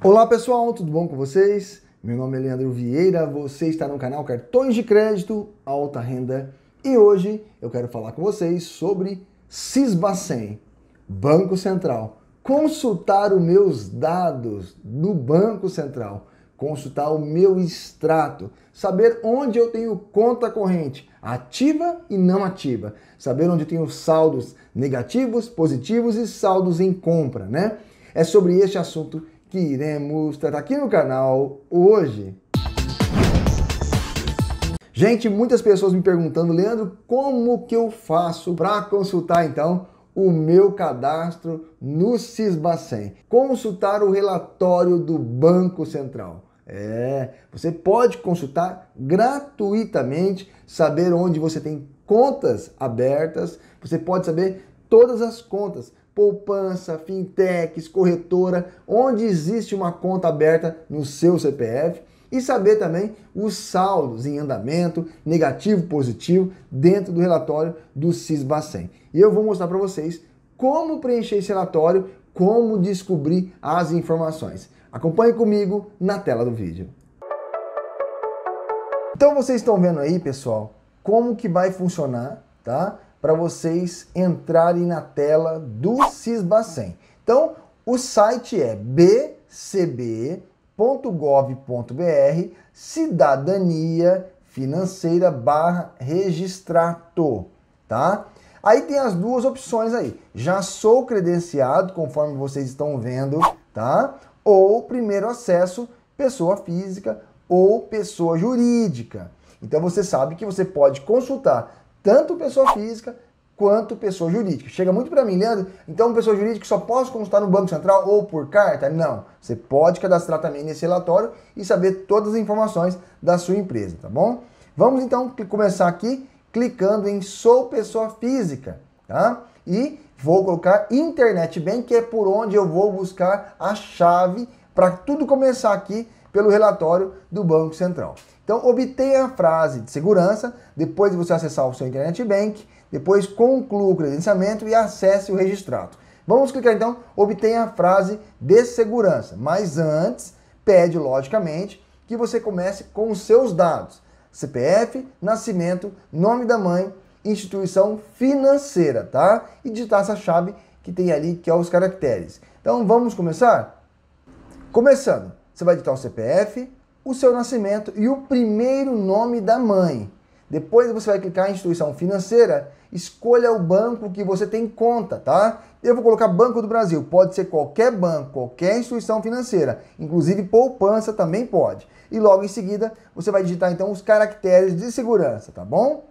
Olá pessoal, tudo bom com vocês? Meu nome é Leandro Vieira, você está no canal Cartões de Crédito Alta Renda e hoje eu quero falar com vocês sobre Sisbacen, Banco Central. Consultar os meus dados no Banco Central, consultar o meu extrato, saber onde eu tenho conta corrente ativa e não ativa, saber onde eu tenho saldos negativos, positivos e saldos em compra, né? É sobre este assunto que iremos tratar aqui no canal hoje. Gente, muitas pessoas me perguntando, Leandro, como que eu faço para consultar então o meu cadastro no Sisbacen? Consultar o relatório do Banco Central. É, você pode consultar gratuitamente, saber onde você tem contas abertas, você pode saber todas as contas, poupança, fintechs, corretora, onde existe uma conta aberta no seu CPF e saber também os saldos em andamento, negativo, positivo, dentro do relatório do Sisbacen. E eu vou mostrar para vocês como preencher esse relatório, como descobrir as informações. Acompanhe comigo na tela do vídeo. Então vocês estão vendo aí, pessoal, como que vai funcionar, tá? para vocês entrarem na tela do Cisbacen. Então, o site é bcb.gov.br cidadania financeira barra registrato, tá? Aí tem as duas opções aí. Já sou credenciado, conforme vocês estão vendo, tá? Ou primeiro acesso, pessoa física ou pessoa jurídica. Então você sabe que você pode consultar tanto pessoa física quanto pessoa jurídica. Chega muito para mim, Leandro, então pessoa jurídica só posso consultar no Banco Central ou por carta? Não, você pode cadastrar também nesse relatório e saber todas as informações da sua empresa, tá bom? Vamos então começar aqui clicando em sou pessoa física, tá? E vou colocar internet bem, que é por onde eu vou buscar a chave para tudo começar aqui pelo relatório do Banco Central. Então, obtenha a frase de segurança depois de você acessar o seu Internet Bank, depois conclua o credenciamento e acesse o registrato. Vamos clicar então, obtenha a frase de segurança, mas antes pede logicamente que você comece com os seus dados: CPF, nascimento, nome da mãe, instituição financeira, tá? E digitar essa chave que tem ali que é os caracteres. Então vamos começar? Começando, você vai digitar o CPF, o seu nascimento e o primeiro nome da mãe. Depois você vai clicar em instituição financeira, escolha o banco que você tem conta, tá? Eu vou colocar Banco do Brasil, pode ser qualquer banco, qualquer instituição financeira, inclusive poupança também pode. E logo em seguida você vai digitar então os caracteres de segurança, tá bom?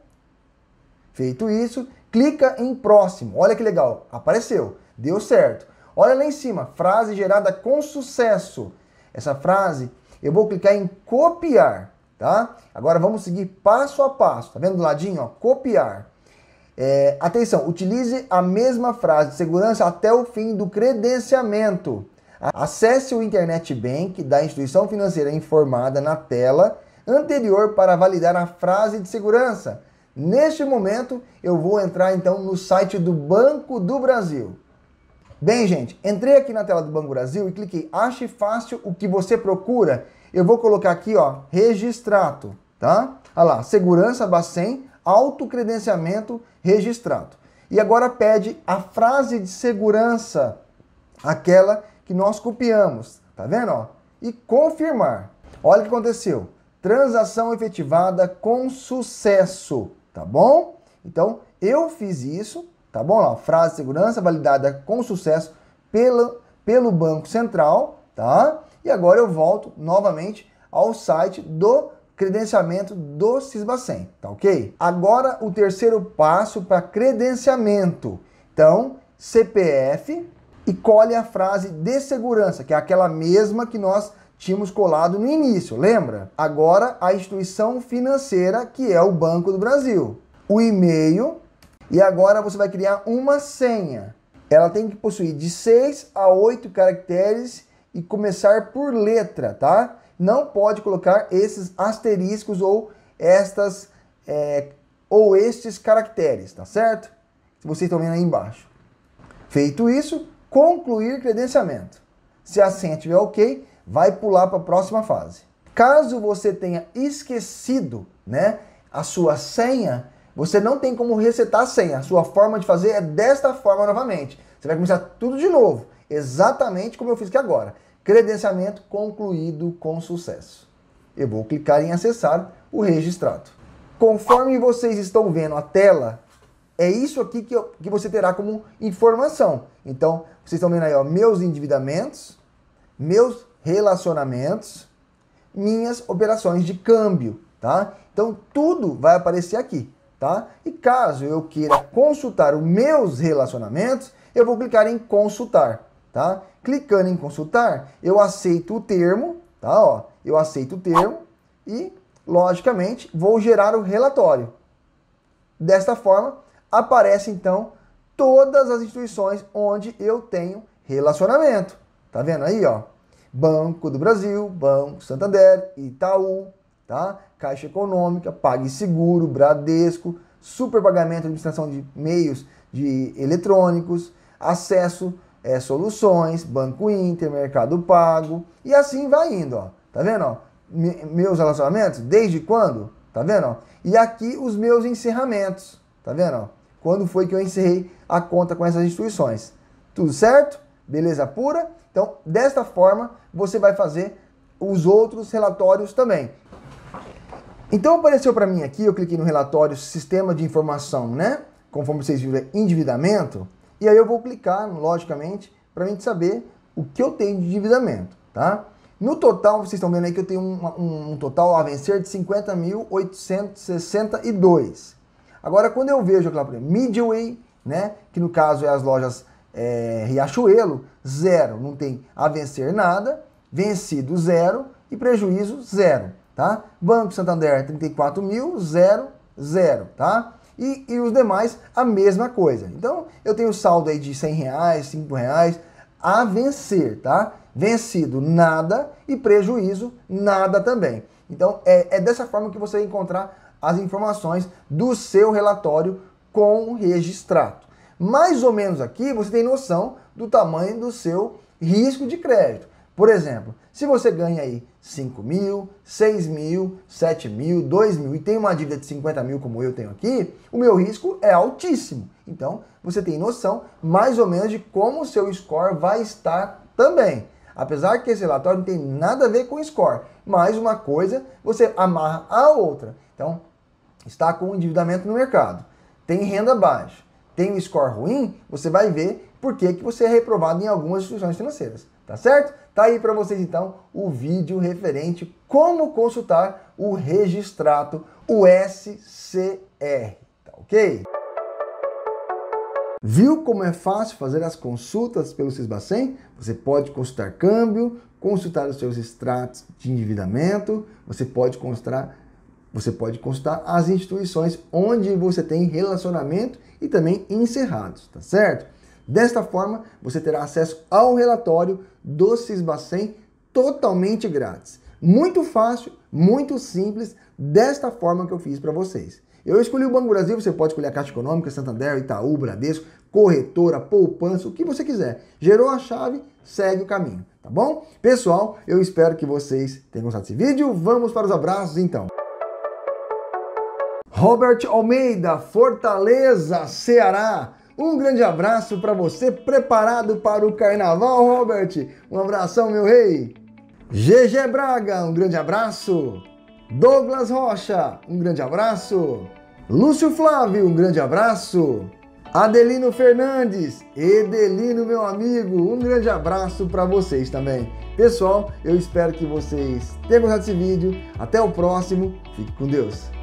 Feito isso, clica em próximo. Olha que legal, apareceu, deu certo. Olha lá em cima, frase gerada com sucesso. Essa frase eu vou clicar em copiar, tá? Agora vamos seguir passo a passo. Tá vendo do ladinho, ó? Copiar. É, atenção, utilize a mesma frase de segurança até o fim do credenciamento. Acesse o Internet Bank da instituição financeira informada na tela anterior para validar a frase de segurança. Neste momento, eu vou entrar então no site do Banco do Brasil. Bem, gente, entrei aqui na tela do Banco Brasil e cliquei Ache fácil o que você procura. Eu vou colocar aqui, ó, registrato, tá? Olha lá, segurança Bacen, autocredenciamento, registrato. E agora pede a frase de segurança, aquela que nós copiamos, tá vendo, ó? E confirmar. Olha o que aconteceu. Transação efetivada com sucesso, tá bom? Então, eu fiz isso, Tá bom? lá frase de segurança validada com sucesso pela, pelo Banco Central, tá? E agora eu volto novamente ao site do credenciamento do Cisbacen, tá ok? Agora o terceiro passo para credenciamento. Então, CPF e colhe a frase de segurança, que é aquela mesma que nós tínhamos colado no início, lembra? Agora a instituição financeira, que é o Banco do Brasil. O e-mail e agora você vai criar uma senha. Ela tem que possuir de 6 a 8 caracteres e começar por letra, tá? Não pode colocar esses asteriscos ou estas é, ou estes caracteres, tá certo? Se vocês estão vendo aí embaixo. Feito isso, concluir credenciamento. Se a senha estiver ok, vai pular para a próxima fase. Caso você tenha esquecido, né, a sua senha, você não tem como resetar a senha. A sua forma de fazer é desta forma novamente. Você vai começar tudo de novo, exatamente como eu fiz aqui agora. Credenciamento concluído com sucesso. Eu vou clicar em acessar o registrado. Conforme vocês estão vendo a tela, é isso aqui que, eu, que você terá como informação. Então, vocês estão vendo aí, ó, meus endividamentos, meus relacionamentos, minhas operações de câmbio, tá? Então, tudo vai aparecer aqui tá? E caso eu queira consultar os meus relacionamentos, eu vou clicar em consultar, tá? Clicando em consultar, eu aceito o termo, tá? Ó, eu aceito o termo e, logicamente, vou gerar o relatório. Desta forma, aparece então todas as instituições onde eu tenho relacionamento. Tá vendo aí, ó? Banco do Brasil, Banco Santander, Itaú, tá? Caixa Econômica, PagSeguro, Bradesco, pagamento administração de meios de eletrônicos, acesso é, soluções, Banco Inter, Mercado Pago e assim vai indo, ó. Tá vendo, ó? meus relacionamentos, desde quando? Tá vendo, ó? E aqui os meus encerramentos, tá vendo, ó? Quando foi que eu encerrei a conta com essas instituições? Tudo certo? Beleza pura? Então, desta forma, você vai fazer os outros relatórios também. Então apareceu para mim aqui, eu cliquei no relatório Sistema de Informação, né? Conforme vocês viram, é endividamento. E aí eu vou clicar, logicamente, para a gente saber o que eu tenho de endividamento, tá? No total, vocês estão vendo aí que eu tenho um, um, um total a vencer de 50.862. Agora, quando eu vejo aquela Midway, né? Que no caso é as lojas é, Riachuelo, zero, não tem a vencer nada, vencido zero e prejuízo zero tá? Banco Santander 34 mil, zero, tá? E, e os demais a mesma coisa. Então eu tenho saldo aí de 100 reais, 5 reais a vencer, tá? Vencido nada e prejuízo nada também. Então é, é dessa forma que você vai encontrar as informações do seu relatório com registrato. Mais ou menos aqui você tem noção do tamanho do seu risco de crédito. Por exemplo, se você ganha aí 5 mil, 6 mil, 7 mil, 2 mil e tem uma dívida de 50 mil como eu tenho aqui, o meu risco é altíssimo. Então, você tem noção mais ou menos de como o seu score vai estar também. Apesar que esse relatório não tem nada a ver com score, mas uma coisa você amarra a outra. Então, está com endividamento no mercado, tem renda baixa, tem um score ruim, você vai ver por que, que você é reprovado em algumas instituições financeiras tá certo? Tá aí para vocês então o vídeo referente como consultar o registrato USCR, tá OK? Viu como é fácil fazer as consultas pelo Sisbacen? Você pode consultar câmbio, consultar os seus extratos de endividamento, você pode consultar você pode consultar as instituições onde você tem relacionamento e também encerrados, tá certo? Desta forma, você terá acesso ao relatório do Sisbacen totalmente grátis. Muito fácil, muito simples, desta forma que eu fiz para vocês. Eu escolhi o Banco Brasil, você pode escolher a Caixa Econômica, Santander, Itaú, Bradesco, corretora, poupança, o que você quiser. Gerou a chave, segue o caminho, tá bom? Pessoal, eu espero que vocês tenham gostado desse vídeo. Vamos para os abraços então. Robert Almeida, Fortaleza, Ceará. Um grande abraço para você, preparado para o carnaval, Robert. Um abração, meu rei. GG Braga, um grande abraço. Douglas Rocha, um grande abraço. Lúcio Flávio, um grande abraço. Adelino Fernandes, Edelino, meu amigo, um grande abraço para vocês também. Pessoal, eu espero que vocês tenham gostado desse vídeo. Até o próximo. Fique com Deus.